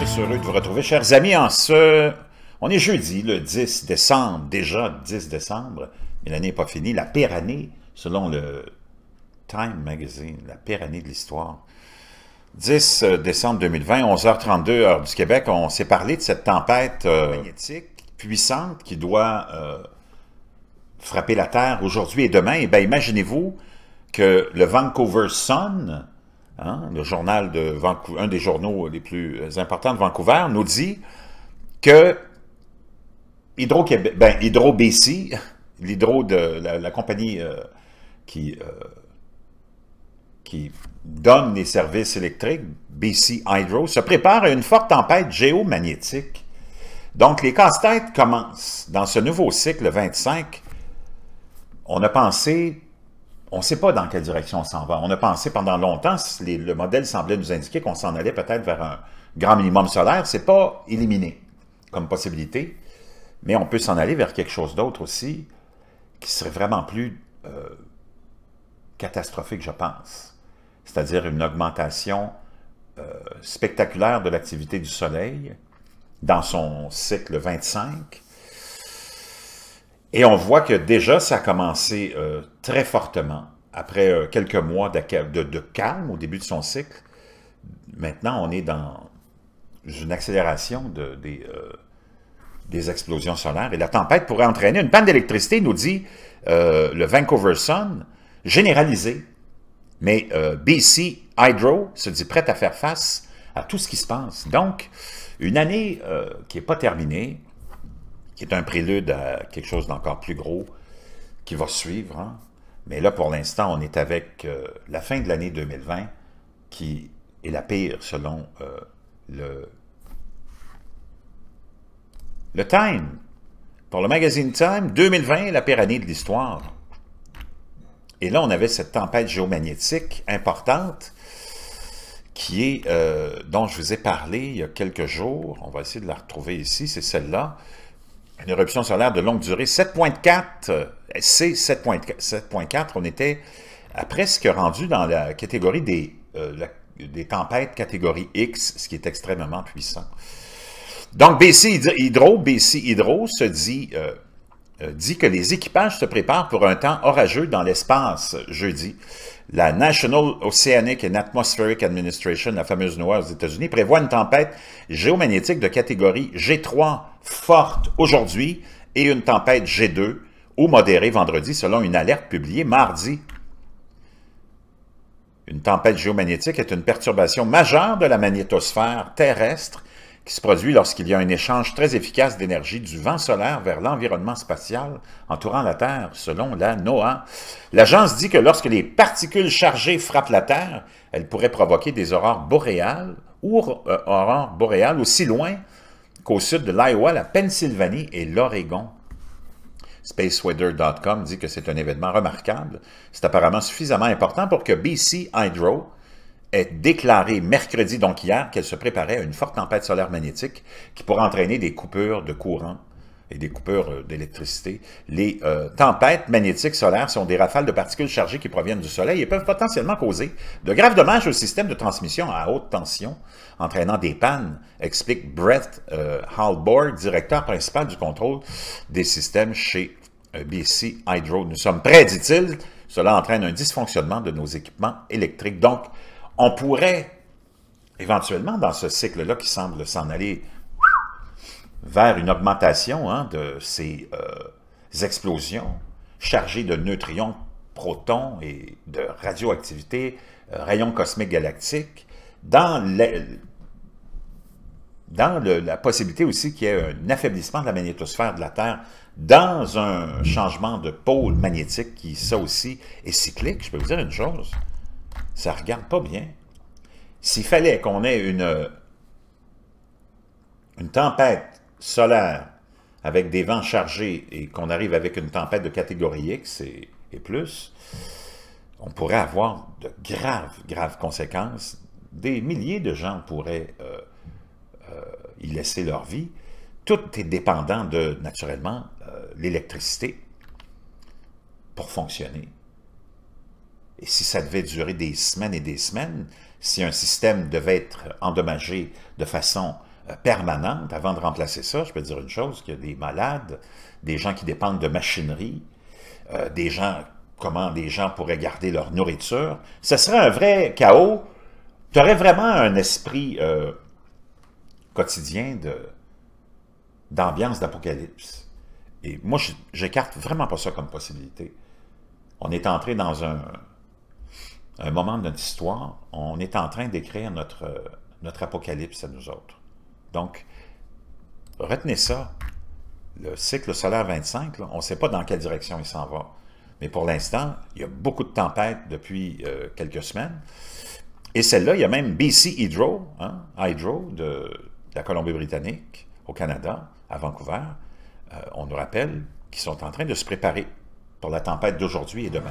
de vous retrouver, chers amis, en ce... On est jeudi, le 10 décembre, déjà 10 décembre, mais l'année n'est pas finie, la pire année, selon le Time Magazine, la pire année de l'histoire. 10 euh, décembre 2020, 11h32, heure du Québec, on s'est parlé de cette tempête euh, magnétique puissante qui doit euh, frapper la Terre aujourd'hui et demain. Et bien, imaginez-vous que le Vancouver Sun, Hein, le journal de Vancouver, un des journaux les plus euh, importants de Vancouver, nous dit que ben, Hydro-BC, Hydro l'hydro de la, compagnie euh, qui, euh, qui donne les services électriques, BC Hydro, se prépare à une forte tempête géomagnétique. Donc, les casse-têtes commencent. Dans ce nouveau cycle 25, on a pensé on ne sait pas dans quelle direction on s'en va. On a pensé pendant longtemps, le modèle semblait nous indiquer qu'on s'en allait peut-être vers un grand minimum solaire. Ce n'est pas éliminé comme possibilité, mais on peut s'en aller vers quelque chose d'autre aussi qui serait vraiment plus euh, catastrophique, je pense. C'est-à-dire une augmentation euh, spectaculaire de l'activité du Soleil dans son cycle 25, et on voit que déjà, ça a commencé euh, très fortement. Après euh, quelques mois de, calme au début de son cycle, maintenant on est dans une accélération des, euh, des, explosions solaires. Et la tempête pourrait entraîner une panne d'électricité, nous dit le Vancouver Sun, généralisé. Mais BC Hydro se dit prête à faire face à tout ce qui se passe. Donc, une année qui n'est pas terminée, qui est un prélude à quelque chose d'encore plus gros qui va suivre. Hein. Mais là, pour l'instant, on est avec euh, la fin de l'année 2020 qui est la pire selon euh, le, Time. Pour le magazine Time, 2020 est la pire année de l'histoire. Et là, on avait cette tempête géomagnétique importante qui est, euh, dont je vous ai parlé il y a quelques jours. On va essayer de la retrouver ici, c'est celle-là une éruption solaire de longue durée. 7.4, c'est 7.4, on était à presque rendu dans la catégorie des, euh, des tempêtes catégorie X, ce qui est extrêmement puissant. Donc, BC Hydro, BC Hydro se dit, euh, euh, dit que les équipages se préparent pour un temps orageux dans l'espace jeudi. La National Oceanic and Atmospheric Administration, la fameuse noire aux États-Unis, prévoit une tempête géomagnétique de catégorie G3 forte aujourd'hui et une tempête G2 ou modérée vendredi selon une alerte publiée mardi. Une tempête géomagnétique est une perturbation majeure de la magnétosphère terrestre qui se produit lorsqu'il y a un échange très efficace d'énergie du vent solaire vers l'environnement spatial entourant la Terre, selon la NOAA. L'agence dit que lorsque les particules chargées frappent la Terre, elles pourraient provoquer des aurores boréales ou euh, aurores boréales aussi loin qu'au sud de l'Iowa, la Pennsylvanie et l'Oregon. SpaceWeather.com dit que c'est un événement remarquable. C'est apparemment suffisamment important pour que BC Hydro ait déclaré mercredi, donc hier, qu'elle se préparait à une forte tempête solaire magnétique qui pourrait entraîner des coupures de courant et des coupures euh, d'électricité. Les euh, tempêtes magnétiques solaires sont des rafales de particules chargées qui proviennent du Soleil et peuvent potentiellement causer de graves dommages au système de transmission à haute tension, entraînant des pannes, explique Brett euh, directeur principal du contrôle des systèmes chez euh, BC Hydro. Nous sommes prêts, dit-il. Cela entraîne un dysfonctionnement de nos équipements électriques. Donc, on pourrait éventuellement, dans ce cycle-là qui semble s'en aller vers une augmentation hein, de ces euh, explosions chargées de neutrons, protons et de radioactivité, euh, rayons cosmiques galactiques, dans, la possibilité aussi qu'il y ait un affaiblissement de la magnétosphère de la Terre dans un changement de pôle magnétique qui, ça aussi, est cyclique. Je peux vous dire une chose, ça ne regarde pas bien. S'il fallait qu'on ait une tempête solaire avec des vents chargés et qu'on arrive avec une tempête de catégorie X et, plus, on pourrait avoir de graves, graves conséquences. Des milliers de gens pourraient euh, euh, y laisser leur vie. Tout est dépendant de, naturellement, euh, l'électricité pour fonctionner. Et si ça devait durer des semaines et des semaines, si un système devait être endommagé de façon euh, permanente, avant de remplacer ça, je peux dire une chose, qu'il y a des malades, des gens qui dépendent de machinerie, euh, des gens, comment des gens pourraient garder leur nourriture, ce serait un vrai chaos. Tu aurais vraiment un esprit euh, quotidien d'ambiance d'apocalypse. Et moi, j'écarte vraiment pas ça comme possibilité. On est entré dans un, un moment de notre histoire, on est en train d'écrire notre, euh, notre apocalypse à nous autres. Donc, retenez ça. Le cycle solaire 25, on ne sait pas dans quelle direction il s'en va. Mais pour l'instant, il y a beaucoup de tempêtes depuis euh, quelques semaines. Et celle-là, il y a même BC Hydro, hein, Hydro de, la Colombie-Britannique, au Canada, à Vancouver, euh, on nous rappelle qu'ils sont en train de se préparer pour la tempête d'aujourd'hui et demain.